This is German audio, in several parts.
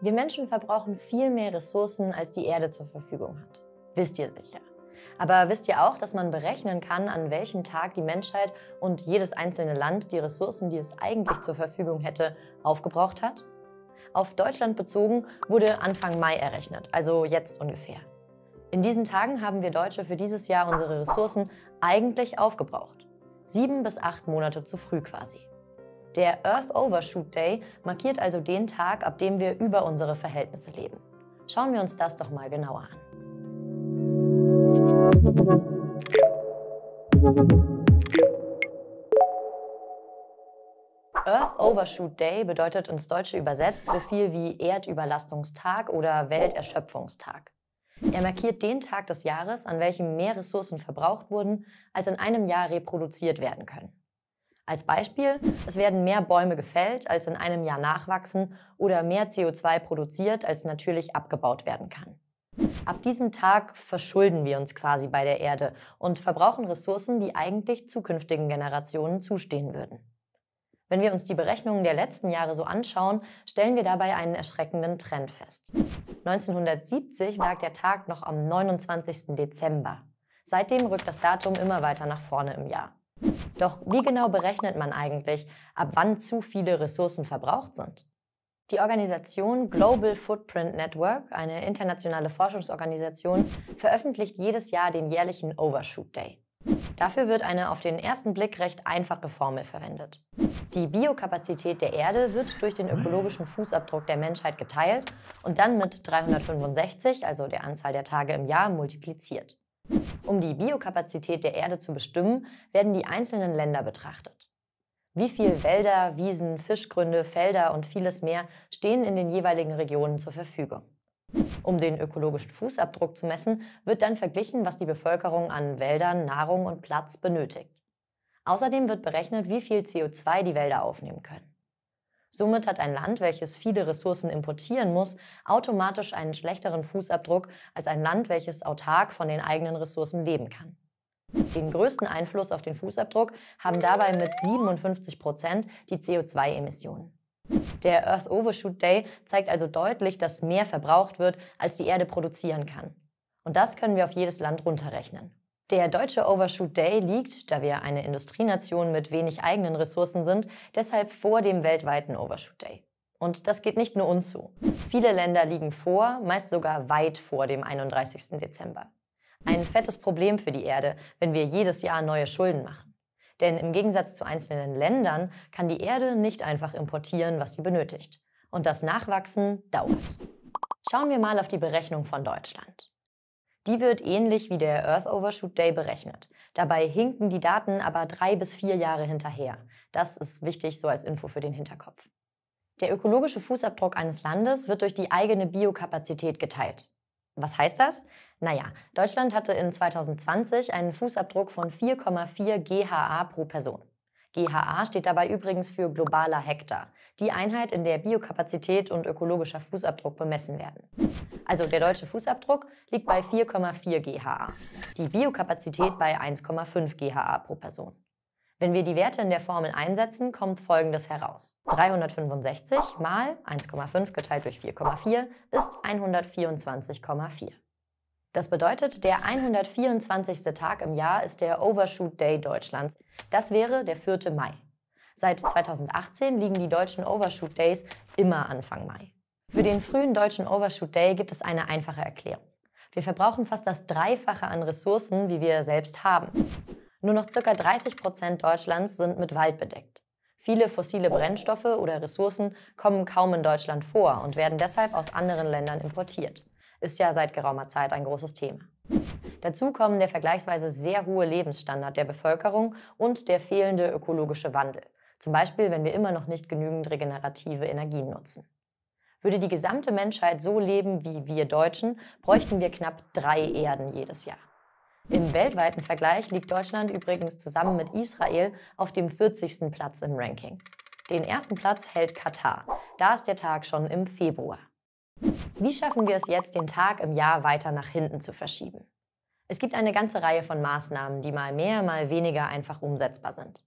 Wir Menschen verbrauchen viel mehr Ressourcen, als die Erde zur Verfügung hat. Wisst ihr sicher. Aber wisst ihr auch, dass man berechnen kann, an welchem Tag die Menschheit und jedes einzelne Land die Ressourcen, die es eigentlich zur Verfügung hätte, aufgebraucht hat? Auf Deutschland bezogen wurde Anfang Mai errechnet, also jetzt ungefähr. In diesen Tagen haben wir Deutsche für dieses Jahr unsere Ressourcen eigentlich aufgebraucht. Sieben bis acht Monate zu früh quasi. Der Earth Overshoot Day markiert also den Tag, ab dem wir über unsere Verhältnisse leben. Schauen wir uns das doch mal genauer an. Earth Overshoot Day bedeutet ins Deutsche übersetzt so viel wie Erdüberlastungstag oder Welterschöpfungstag. Er markiert den Tag des Jahres, an welchem mehr Ressourcen verbraucht wurden, als in einem Jahr reproduziert werden können. Als Beispiel, es werden mehr Bäume gefällt, als in einem Jahr nachwachsen oder mehr CO2 produziert, als natürlich abgebaut werden kann. Ab diesem Tag verschulden wir uns quasi bei der Erde und verbrauchen Ressourcen, die eigentlich zukünftigen Generationen zustehen würden. Wenn wir uns die Berechnungen der letzten Jahre so anschauen, stellen wir dabei einen erschreckenden Trend fest. 1970 lag der Tag noch am 29. Dezember. Seitdem rückt das Datum immer weiter nach vorne im Jahr. Doch wie genau berechnet man eigentlich, ab wann zu viele Ressourcen verbraucht sind? Die Organisation Global Footprint Network, eine internationale Forschungsorganisation, veröffentlicht jedes Jahr den jährlichen Overshoot Day. Dafür wird eine auf den ersten Blick recht einfache Formel verwendet. Die Biokapazität der Erde wird durch den ökologischen Fußabdruck der Menschheit geteilt und dann mit 365, also der Anzahl der Tage im Jahr, multipliziert. Um die Biokapazität der Erde zu bestimmen, werden die einzelnen Länder betrachtet. Wie viel Wälder, Wiesen, Fischgründe, Felder und vieles mehr stehen in den jeweiligen Regionen zur Verfügung. Um den ökologischen Fußabdruck zu messen, wird dann verglichen, was die Bevölkerung an Wäldern, Nahrung und Platz benötigt. Außerdem wird berechnet, wie viel CO2 die Wälder aufnehmen können. Somit hat ein Land, welches viele Ressourcen importieren muss, automatisch einen schlechteren Fußabdruck als ein Land, welches autark von den eigenen Ressourcen leben kann. Den größten Einfluss auf den Fußabdruck haben dabei mit 57 Prozent die CO2-Emissionen. Der Earth Overshoot Day zeigt also deutlich, dass mehr verbraucht wird, als die Erde produzieren kann. Und das können wir auf jedes Land runterrechnen. Der deutsche Overshoot Day liegt, da wir eine Industrienation mit wenig eigenen Ressourcen sind, deshalb vor dem weltweiten Overshoot Day. Und das geht nicht nur uns zu. Viele Länder liegen vor, meist sogar weit vor dem 31. Dezember. Ein fettes Problem für die Erde, wenn wir jedes Jahr neue Schulden machen. Denn im Gegensatz zu einzelnen Ländern kann die Erde nicht einfach importieren, was sie benötigt. Und das Nachwachsen dauert. Schauen wir mal auf die Berechnung von Deutschland. Die wird ähnlich wie der Earth Overshoot Day berechnet. Dabei hinken die Daten aber drei bis vier Jahre hinterher. Das ist wichtig so als Info für den Hinterkopf. Der ökologische Fußabdruck eines Landes wird durch die eigene Biokapazität geteilt. Was heißt das? Naja, Deutschland hatte in 2020 einen Fußabdruck von 4,4 GHA pro Person. GHA steht dabei übrigens für globaler Hektar die Einheit, in der Biokapazität und ökologischer Fußabdruck bemessen werden. Also der deutsche Fußabdruck liegt bei 4,4 GHA, die Biokapazität bei 1,5 GHA pro Person. Wenn wir die Werte in der Formel einsetzen, kommt Folgendes heraus. 365 mal 1,5 geteilt durch 4,4 ist 124,4. Das bedeutet, der 124. Tag im Jahr ist der Overshoot Day Deutschlands. Das wäre der 4. Mai. Seit 2018 liegen die deutschen Overshoot Days immer Anfang Mai. Für den frühen deutschen Overshoot Day gibt es eine einfache Erklärung. Wir verbrauchen fast das Dreifache an Ressourcen, wie wir selbst haben. Nur noch ca. 30 Prozent Deutschlands sind mit Wald bedeckt. Viele fossile Brennstoffe oder Ressourcen kommen kaum in Deutschland vor und werden deshalb aus anderen Ländern importiert. Ist ja seit geraumer Zeit ein großes Thema. Dazu kommen der vergleichsweise sehr hohe Lebensstandard der Bevölkerung und der fehlende ökologische Wandel. Zum Beispiel, wenn wir immer noch nicht genügend regenerative Energien nutzen. Würde die gesamte Menschheit so leben wie wir Deutschen, bräuchten wir knapp drei Erden jedes Jahr. Im weltweiten Vergleich liegt Deutschland übrigens zusammen mit Israel auf dem 40. Platz im Ranking. Den ersten Platz hält Katar. Da ist der Tag schon im Februar. Wie schaffen wir es jetzt, den Tag im Jahr weiter nach hinten zu verschieben? Es gibt eine ganze Reihe von Maßnahmen, die mal mehr, mal weniger einfach umsetzbar sind.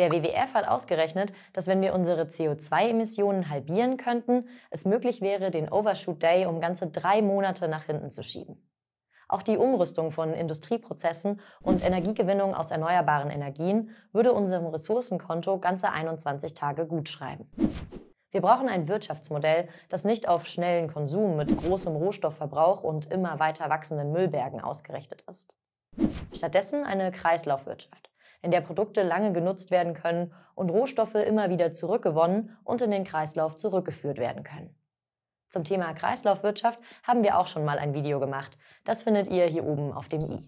Der WWF hat ausgerechnet, dass wenn wir unsere CO2-Emissionen halbieren könnten, es möglich wäre, den Overshoot Day um ganze drei Monate nach hinten zu schieben. Auch die Umrüstung von Industrieprozessen und Energiegewinnung aus erneuerbaren Energien würde unserem Ressourcenkonto ganze 21 Tage gutschreiben. Wir brauchen ein Wirtschaftsmodell, das nicht auf schnellen Konsum mit großem Rohstoffverbrauch und immer weiter wachsenden Müllbergen ausgerichtet ist. Stattdessen eine Kreislaufwirtschaft, in der Produkte lange genutzt werden können und Rohstoffe immer wieder zurückgewonnen und in den Kreislauf zurückgeführt werden können. Zum Thema Kreislaufwirtschaft haben wir auch schon mal ein Video gemacht. Das findet ihr hier oben auf dem i.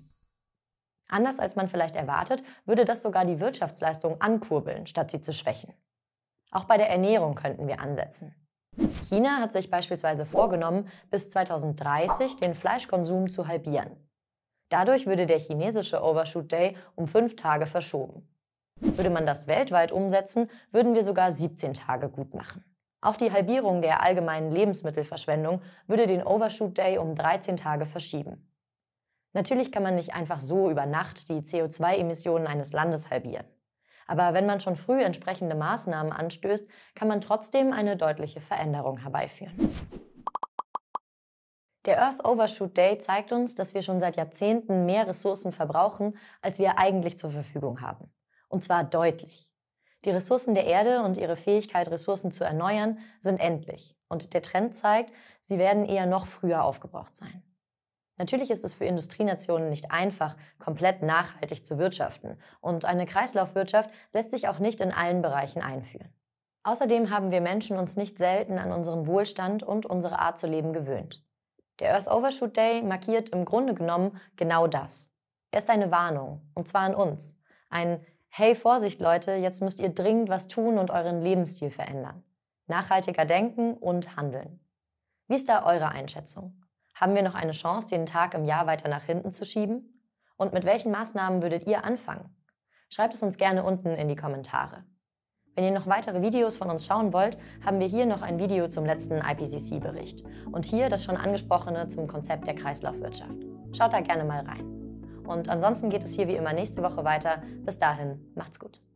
Anders als man vielleicht erwartet, würde das sogar die Wirtschaftsleistung ankurbeln, statt sie zu schwächen. Auch bei der Ernährung könnten wir ansetzen. China hat sich beispielsweise vorgenommen, bis 2030 den Fleischkonsum zu halbieren. Dadurch würde der chinesische Overshoot Day um fünf Tage verschoben. Würde man das weltweit umsetzen, würden wir sogar 17 Tage gut machen. Auch die Halbierung der allgemeinen Lebensmittelverschwendung würde den Overshoot Day um 13 Tage verschieben. Natürlich kann man nicht einfach so über Nacht die CO2-Emissionen eines Landes halbieren. Aber wenn man schon früh entsprechende Maßnahmen anstößt, kann man trotzdem eine deutliche Veränderung herbeiführen. Der Earth Overshoot Day zeigt uns, dass wir schon seit Jahrzehnten mehr Ressourcen verbrauchen, als wir eigentlich zur Verfügung haben. Und zwar deutlich. Die Ressourcen der Erde und ihre Fähigkeit, Ressourcen zu erneuern, sind endlich. Und der Trend zeigt, sie werden eher noch früher aufgebraucht sein. Natürlich ist es für Industrienationen nicht einfach, komplett nachhaltig zu wirtschaften. Und eine Kreislaufwirtschaft lässt sich auch nicht in allen Bereichen einführen. Außerdem haben wir Menschen uns nicht selten an unseren Wohlstand und unsere Art zu leben gewöhnt. Der Earth Overshoot Day markiert im Grunde genommen genau das. Er ist eine Warnung, und zwar an uns. Ein Hey, Vorsicht Leute, jetzt müsst ihr dringend was tun und euren Lebensstil verändern. Nachhaltiger denken und handeln. Wie ist da eure Einschätzung? Haben wir noch eine Chance, den Tag im Jahr weiter nach hinten zu schieben? Und mit welchen Maßnahmen würdet ihr anfangen? Schreibt es uns gerne unten in die Kommentare. Wenn ihr noch weitere Videos von uns schauen wollt, haben wir hier noch ein Video zum letzten IPCC-Bericht und hier das schon angesprochene zum Konzept der Kreislaufwirtschaft. Schaut da gerne mal rein. Und ansonsten geht es hier wie immer nächste Woche weiter. Bis dahin, macht's gut.